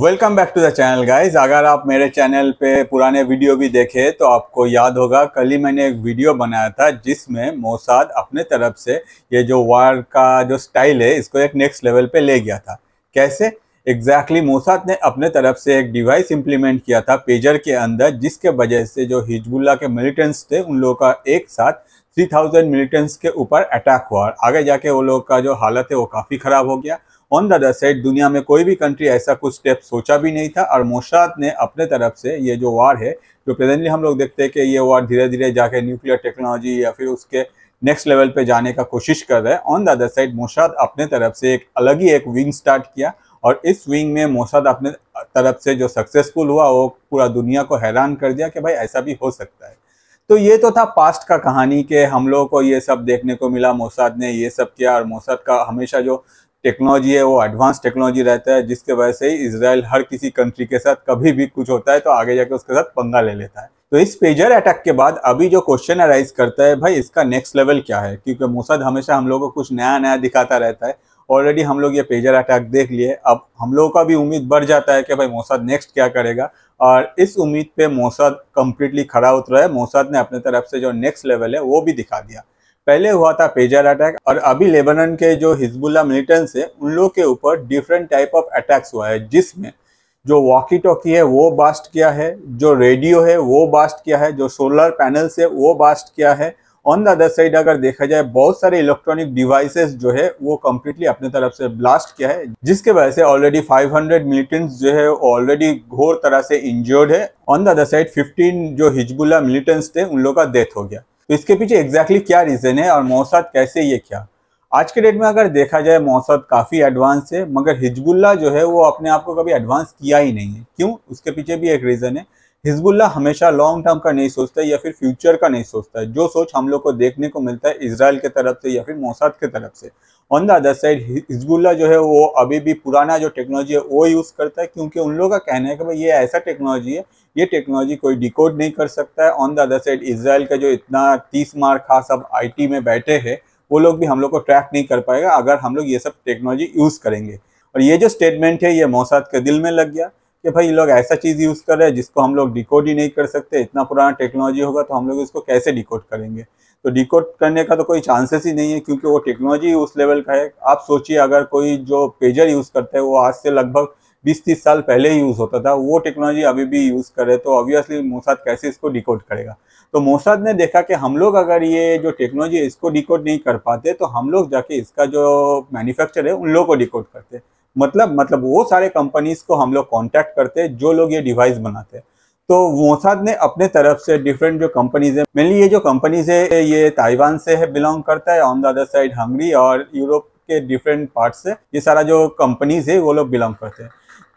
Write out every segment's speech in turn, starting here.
welcome back to the channel guys अगर आप मेरे चैनल पे पुराने वीडियो भी देखे तो आपको याद होगा कल ही मैंने एक वीडियो बनाया था जिसमें मोसाद अपने तरफ से ये जो वार का जो स्टाइल है इसको एक नेक्स्ट लेवल पे ले गया था कैसे एग्जैक्टली exactly, मोसाद ने अपने तरफ से एक डिवाइस इम्प्लीमेंट किया था पेजर के अंदर जिसके वजह से जो हिजबुल्ला के मिलिटेंट्स थे उन लोगों का एक साथ 3000 मिलिटेंट्स के ऊपर अटैक हुआ आगे जाके वो लोग का जो हालत है वो काफ़ी ख़राब हो गया ऑन द अदर साइड दुनिया में कोई भी कंट्री ऐसा कुछ स्टेप सोचा भी नहीं था और मोशाद ने अपने तरफ से ये जो वार है जो प्रेजेंटली हम लोग देखते हैं कि ये वार धीरे धीरे जाके न्यूक्लियर टेक्नोलॉजी या फिर उसके नेक्स्ट लेवल पे जाने का कोशिश कर रहे हैं on the other side Mossad अपने तरफ से एक अलग ही एक विंग स्टार्ट किया और इस विंग में मोशाद अपने तरफ से जो सक्सेसफुल हुआ वो पूरा दुनिया को हैरान कर दिया कि भाई ऐसा भी हो सकता है तो ये तो था पास्ट का कहानी के हम लोगों को ये सब देखने को मिला मोसाद ने ये सब किया और मोसाद का हमेशा जो टेक्नोलॉजी है वो एडवांस टेक्नोलॉजी रहता है जिसके वजह से ही इसराइल हर किसी कंट्री के साथ कभी भी कुछ होता है तो आगे जाके उसके साथ पंगा ले लेता है तो इस पेजर अटैक के बाद अभी जो क्वेश्चन अराइज करता है भाई इसका नेक्स्ट लेवल क्या है क्योंकि मोसद हमेशा हम लोगों को कुछ नया नया दिखाता रहता है ऑलरेडी हम लोग ये पेजर अटैक देख लिए अब हम लोगों का भी उम्मीद बढ़ जाता है कि भाई मोसद नेक्स्ट क्या करेगा और इस उम्मीद पे मोसद कम्प्लीटली खड़ा उतरा है मोसद ने अपने तरफ से जो नेक्स्ट लेवल है वो भी दिखा दिया पहले हुआ था पेजर अटैक और अभी लेबनन के जो हिजबुल्ला मिलिटेंट्स है उन लोगों के ऊपर डिफरेंट टाइप ऑफ अटैक्स हुआ है जिसमें जो वॉकी टॉकी है वो बास्ट किया है जो रेडियो है वो बास्ट किया है जो सोलर पैनल्स है वो बास्ट किया है ऑन द अदर साइड अगर देखा जाए बहुत सारे इलेक्ट्रॉनिक डिवाइसेस जो है वो कम्प्लीटली अपने तरफ से ब्लास्ट किया है जिसके वजह से ऑलरेडी 500 मिलिटेंट्स जो है ऑलरेडी घोर तरह से इंजर्ड है ऑन द अदर साइड 15 जो हिजबुल्ला मिलिटेंट्स थे उन लोगों का डेथ हो गया तो इसके पीछे एग्जैक्टली क्या रीज़न है और मौसाद कैसे ये क्या आज के डेट में अगर देखा जाए मौसद काफ़ी एडवांस है मगर हिजबुल्ला जो है वो अपने आप को कभी एडवांस किया ही नहीं है क्यों उसके पीछे भी एक रीज़न है हिजबुल्ला हमेशा लॉन्ग टर्म का नहीं सोचता है या फिर फ्यूचर का नहीं सोचता है जो सोच हम लोग को देखने को मिलता है इसराइल के तरफ से या फिर मोसाद के तरफ से on the other side Hezbollah जो है वो अभी भी पुराना जो टेक्नोलॉजी है वो यूज़ करता है क्योंकि उन लोगों का कहना है कि भाई ये ऐसा टेक्नोलॉजी है ये टेक्नोलॉजी कोई डिकोड नहीं कर सकता है on the other side Israel का जो इतना तीस मार खा सब आई में बैठे है वो लोग भी हम लोग को ट्रैक नहीं कर पाएगा अगर हम लोग ये सब टेक्नोलॉजी यूज़ करेंगे और ये जो स्टेटमेंट है ये मोसाद के दिल में लग गया कि भाई ये लोग ऐसा चीज़ यूज़ कर रहे हैं जिसको हम लोग डिकोड ही नहीं कर सकते इतना पुराना टेक्नोलॉजी होगा तो हम लोग इसको कैसे डिकोड करेंगे तो डिकोड करने का तो कोई चांसेस ही नहीं है क्योंकि वो टेक्नोलॉजी उस लेवल का है आप सोचिए अगर कोई जो पेजर यूज़ करता है वो आज से लगभग बीस तीस साल पहले ही यूज़ होता था वो टेक्नोलॉजी अभी भी यूज़ करे तो ऑब्वियसली मोसाद कैसे इसको डिकोड करेगा तो मोसाद ने देखा कि हम लोग अगर ये जो टेक्नोलॉजी है इसको डिकोड नहीं कर पाते तो हम लोग जाके इसका जो मैन्युफैक्चर है उन लोगों को डिकोड करते हैं मतलब मतलब वो सारे कंपनीज को हम लोग कॉन्टैक्ट करते हैं जो लोग ये डिवाइस बनाते हैं तो मोसाद ने अपने तरफ से डिफरेंट जो कंपनीज है मेनली ये जो कंपनीज है ये ताइवान से है बिलोंग करता है on the other side Hungary और यूरोप के डिफरेंट पार्ट से ये सारा जो कंपनीज है वो लोग बिलोंग करते हैं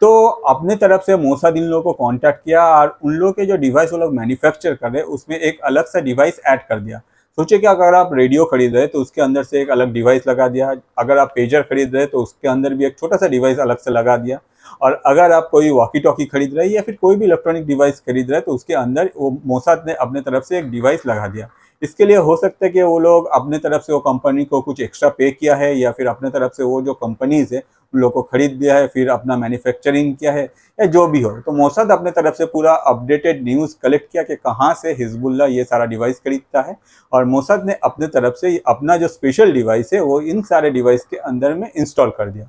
तो अपने तरफ से मोसाद इन लोगों को कांटेक्ट किया और उन लोगों के जो डिवाइस वो लोग मैन्युफैक्चर कर रहे उसमें एक अलग सा डिवाइस ऐड कर दिया सोचिए कि अगर आप रेडियो खरीद रहे तो उसके अंदर से एक अलग डिवाइस लगा दिया अगर आप पेजर खरीद रहे तो उसके अंदर भी एक छोटा सा डिवाइस अलग से लगा दिया और अगर आप कोई वॉकी टॉकी खरीद रहे या फिर कोई भी इलेक्ट्रॉनिक डिवाइस खरीद रहे तो उसके अंदर वो मोसाद ने अपने तरफ से एक डिवाइस लगा दिया इसके लिए हो सकता है कि वो लोग अपने तरफ से वो कंपनी को कुछ एक्स्ट्रा पे किया है या फिर अपने तरफ से वो जो कंपनीज़ है उन लोग को ख़रीद दिया है फिर अपना मैन्युफैक्चरिंग किया है या जो भी हो तो मोसद अपने तरफ से पूरा अपडेटेड न्यूज़ कलेक्ट किया कि कहाँ से हिजबुल्ला ये सारा डिवाइस खरीदता है और मोसद ने अपने तरफ से अपना जो स्पेशल डिवाइस है वो इन सारे डिवाइस के अंदर में इंस्टॉल कर दिया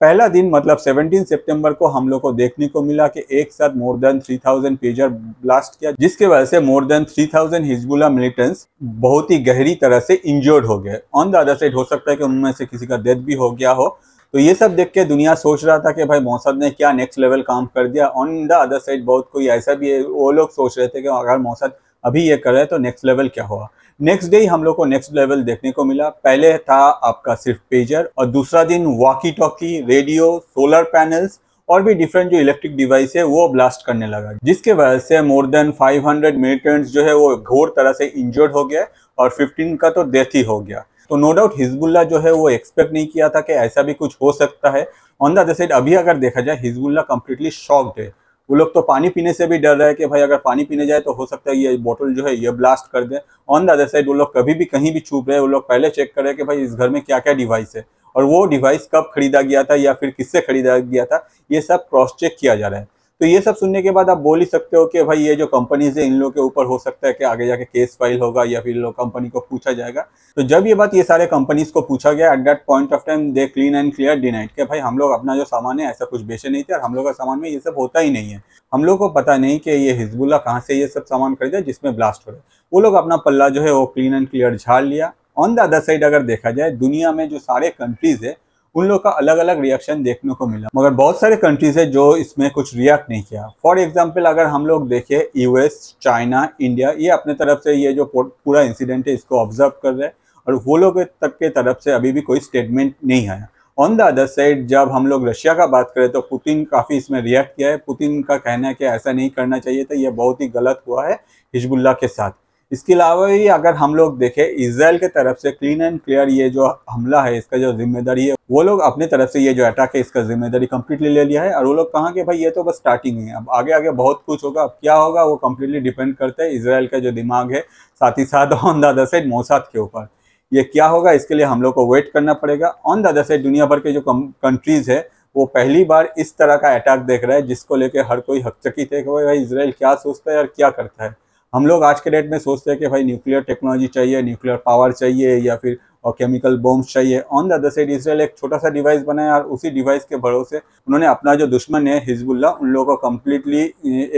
पहला दिन मतलब 17 सितंबर को हम लोग को देखने को मिला कि एक साथ मोर देन 3000 पेजर ब्लास्ट किया जिसके वजह से मोर देन 3000 हिजबुल्ला मिलिटेंट्स बहुत ही गहरी तरह से इंजर्ड हो गए ऑन द अदर साइड हो सकता है कि उनमें से किसी का डेथ भी हो गया हो तो ये सब देख के दुनिया सोच रहा था कि भाई मौसद ने क्या नेक्स्ट लेवल काम कर दिया ऑन द अदर साइड बहुत कोई ऐसा भी है वो लोग सोच रहे थे कि अगर मौसद अभी ये कर रहे हैं तो नेक्स्ट लेवल क्या हुआ नेक्स्ट डे हम लोग को नेक्स्ट लेवल देखने को मिला पहले था आपका सिर्फ पेजर और दूसरा दिन walkie talkie radio solar panels और भी डिफरेंट जो इलेक्ट्रिक डिवाइस है वो ब्लास्ट करने लगा जिसके वजह से मोर देन 500 मिलिटेंट्स जो है वो घोर तरह से इंजर्ड हो गया और 15 का तो डेथ ही हो गया तो नो डाउट हिजबुल्ला जो है वो एक्सपेक्ट नहीं किया था कि ऐसा भी कुछ हो सकता है ऑन द अदर साइड अभी अगर देखा जाए हिजबुल्ला कम्प्लीटली शॉक्ड है वो लोग तो पानी पीने से भी डर रहे हैं कि भाई अगर पानी पीने जाए तो हो सकता है ये बोतल जो है ये ब्लास्ट कर दे ऑन द अदर साइड वो लोग कभी भी कहीं भी छुप रहे वो लोग पहले चेक कर रहे हैं कि भाई इस घर में क्या क्या डिवाइस है और वो डिवाइस कब खरीदा गया था या फिर किससे खरीदा गया था ये सब क्रॉस चेक किया जा रहा है तो ये सब सुनने के बाद आप बोल ही सकते हो कि भाई ये जो कंपनीज है इन लोगों के ऊपर हो सकता है कि आगे जाके केस फाइल होगा या फिर कंपनी को पूछा जाएगा तो जब ये बात ये सारे कंपनीज को पूछा गया at that point of time they clean and clear denied के भाई हम लोग अपना जो सामान है ऐसा कुछ बेचे नहीं थे और हम लोग का सामान में ये सब होता ही नहीं है हम लोग को पता नहीं कि ये हिजबुल्ला कहाँ से ये सब सामान खरीदा जिसमें ब्लास्ट हो रहा है वो लोग अपना पल्ला जो है वो क्लीन एंड क्लियर झाड़ लिया ऑन द अदर साइड अगर देखा जाए दुनिया में जो सारे कंट्रीज है उन लोग का अलग अलग रिएक्शन देखने को मिला मगर बहुत सारे कंट्रीज है जो इसमें कुछ रिएक्ट नहीं किया फॉर एग्जाम्पल अगर हम लोग देखें यूएस चाइना इंडिया ये अपने तरफ से ये जो पूरा इंसिडेंट है इसको ऑब्जर्व कर रहे हैं और वो लोग तक के तरफ से अभी भी कोई स्टेटमेंट नहीं आया ऑन द अदर साइड जब हम लोग रशिया का बात करें तो पुतिन काफ़ी इसमें रिएक्ट किया है पुतिन का कहना है कि ऐसा नहीं करना चाहिए था यह बहुत ही गलत हुआ है हिजबुल्ला के साथ इसके अलावा भी अगर हम लोग देखें इसराइल के तरफ से क्लीन एंड क्लियर ये जो हमला है इसका जो जिम्मेदारी है वो लोग अपने तरफ से ये जो अटैक है इसका जिम्मेदारी कम्प्लीटली ले लिया है और वो लोग कहा कि भाई ये तो बस स्टार्टिंग है अब आगे आगे बहुत कुछ होगा अब क्या होगा वो कम्प्लीटली डिपेंड करता है इसराइल का जो दिमाग है साथ ही साथ on the other side Mossad के ऊपर ये क्या होगा इसके लिए हम लोग को वेट करना पड़ेगा ऑन द अदर साइड दुनिया भर के जो कंट्रीज़ है वो पहली बार इस तरह का अटैक देख रहा है जिसको लेकर हर कोई हकचकित है कि भाई इसराइल क्या सोचता है और क्या करता है हम लोग आज के डेट में सोचते हैं कि भाई न्यूक्लियर टेक्नोलॉजी चाहिए न्यूक्लियर पावर चाहिए या फिर और केमिकल बॉम्ब्स चाहिए on the other side Israel एक छोटा सा डिवाइस बनाया और उसी डिवाइस के भरोसे उन्होंने अपना जो दुश्मन है हिजबुल्ला उन लोगों को कम्प्लीटली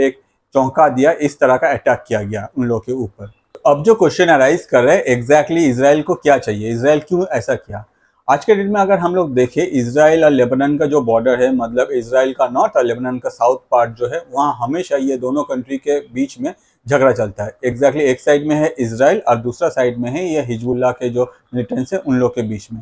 एक चौंका दिया इस तरह का अटैक किया गया उन लोगों के ऊपर अब जो क्वेश्चन अराइज कर रहे हैं एग्जैक्टली इसराइल को क्या चाहिए इसराइल क्यों ऐसा किया आज के डेट में अगर हम लोग देखें इसराइल और लेबनान का जो बॉर्डर है मतलब इसराइल का नॉर्थ और लेबनान का साउथ पार्ट जो है वहाँ हमेशा ये दोनों कंट्री के बीच में झगड़ा चलता है एग्जैक्टली exactly एक साइड में है इसराइल और दूसरा साइड में है यह हिजबुल्ला के जो मिलिटेंट्स हैं उन लोग के बीच में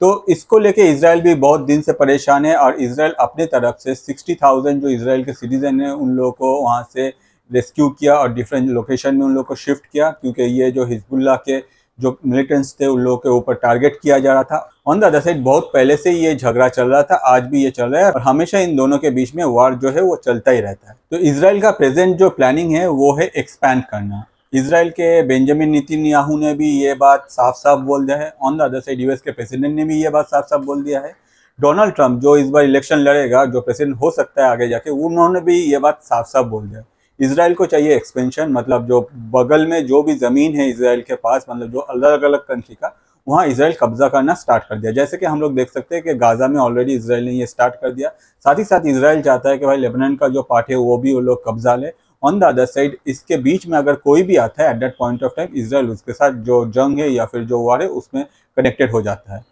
तो इसको लेके इसराइल भी बहुत दिन से परेशान है और इसराइल अपने तरफ से सिक्सटी थाउजेंड जो इसराइल के सिटीज़न हैं उन लोगों को वहाँ से रेस्क्यू किया और डिफरेंट लोकेशन में उन लोग को शिफ्ट किया क्योंकि ये जो हिजबुल्ला के जो मिलिटेंट्स थे उन लोगों के ऊपर टारगेट किया जा रहा था ऑन द अदर साइड बहुत पहले से ये झगड़ा चल रहा था आज भी ये चल रहा है और हमेशा इन दोनों के बीच में वार जो है वो चलता ही रहता है तो इसराइल का प्रेजेंट जो प्लानिंग है वो है एक्सपैंड करना इसराइल के बेंजामिन नितिन याहू ने भी ये बात साफ साफ बोल दिया है on the other side US के प्रेसिडेंट ने भी ये बात साफ साफ बोल दिया है डोनाल्ड ट्रंप जो इस बार इलेक्शन लड़ेगा जो प्रेसिडेंट हो सकता है आगे जाके उन्होंने भी ये बात साफ साफ बोल दिया इसराइल को चाहिए एक्सपेंशन मतलब जो बगल में जो भी ज़मीन है इसराइल के पास मतलब जो अलग अलग कंट्री का वहाँ इसराइल कब्जा करना स्टार्ट कर दिया जैसे कि हम लोग देख सकते हैं कि गाज़ा में ऑलरेडी इसराइल ने ये स्टार्ट कर दिया साथ ही साथ इसराइल चाहता है कि भाई लेबनान का जो पार्ट है वो भी वो लोग कब्जा ले ऑन द अदर साइड इसके बीच में अगर कोई भी आता है at that point of time Israel उसके साथ जो जंग है या फिर जो वार है उसमें कनेक्टेड हो जाता है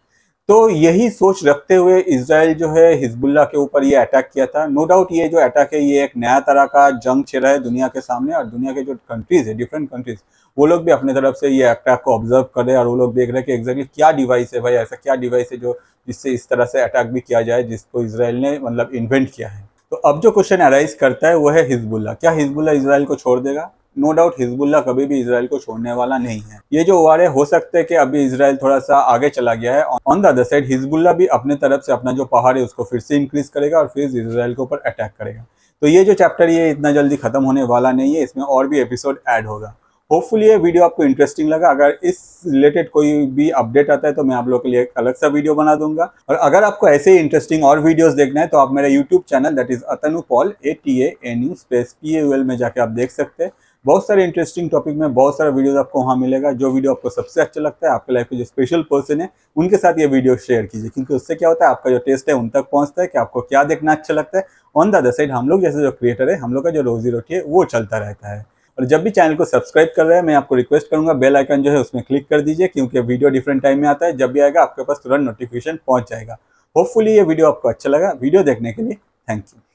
तो यही सोच रखते हुए इसराइल जो है हिजबुल्ला के ऊपर ये अटैक किया था नो डाउट ये जो अटैक है ये एक नया तरह का जंग छिड़ा है दुनिया के सामने और दुनिया के जो कंट्रीज है डिफरेंट कंट्रीज वो लोग भी अपने तरफ से ये अटैक को ऑब्जर्व कर रहे हैं और वो लोग देख रहे हैं कि एग्जैक्टली क्या डिवाइस है भाई ऐसा क्या डिवाइस है जो जिससे इस तरह से अटैक भी किया जाए जिसको इसराइल ने मतलब इन्वेंट किया है तो अब जो क्वेश्चन अराइज करता है वो है हिजबुल्ला क्या हिजबुल्ला इसराइल को छोड़ देगा नो डाउट हिजबुल्ला कभी भी इसराइल को छोड़ने वाला नहीं है ये जो वारे हो सकते हैं कि अभी इसराइल थोड़ा सा आगे चला गया है on the other side Hezbollah भी अपने तरफ से अपना जो पहाड़ है उसको फिर से इंक्रीज करेगा और फिर इसराइल के ऊपर अटैक करेगा तो ये जो चैप्टर ये इतना जल्दी खत्म होने वाला नहीं है इसमें और भी एपिसोड ऐड होगा होपफुली ये वीडियो आपको इंटरेस्टिंग लगा अगर इस रिलेटेड कोई भी अपडेट आता है तो मैं आप लोगों के लिए एक अलग सा वीडियो बना दूंगा और अगर आपको ऐसे ही इंटरेस्टिंग और वीडियोस देखना है तो आप मेरा YouTube channel that is Atanu Paul A T A N U space P L में जाके आप देख सकते हैं बहुत सारे इंटरेस्टिंग टॉपिक में बहुत सारा वीडियोस आपको वहाँ मिलेगा जो वीडियो आपको सबसे अच्छा लगता है आपके लाइफ के जो स्पेशल पर्सन है उनके साथ ये वीडियो शेयर कीजिए क्योंकि उससे क्या होता है आपका जो टेस्ट है उन तक पहुँचता है कि आपको क्या देखना अच्छा लगता है ऑन द अदर साइड हम लोग जैसे जो क्रिएटर है हम लोग का जो रोजी रोटी है वो चलता रहता है और जब भी चैनल को सब्सक्राइब कर रहे हैं मैं आपको रिक्वेस्ट करूंगा बेल आइकन जो है उसमें क्लिक कर दीजिए क्योंकि वीडियो डिफरेंट टाइम में आता है जब भी आएगा आपके पास तुरंत नोटिफिकेशन पहुंच जाएगा होपफुली ये वीडियो आपको अच्छा लगा वीडियो देखने के लिए थैंक यू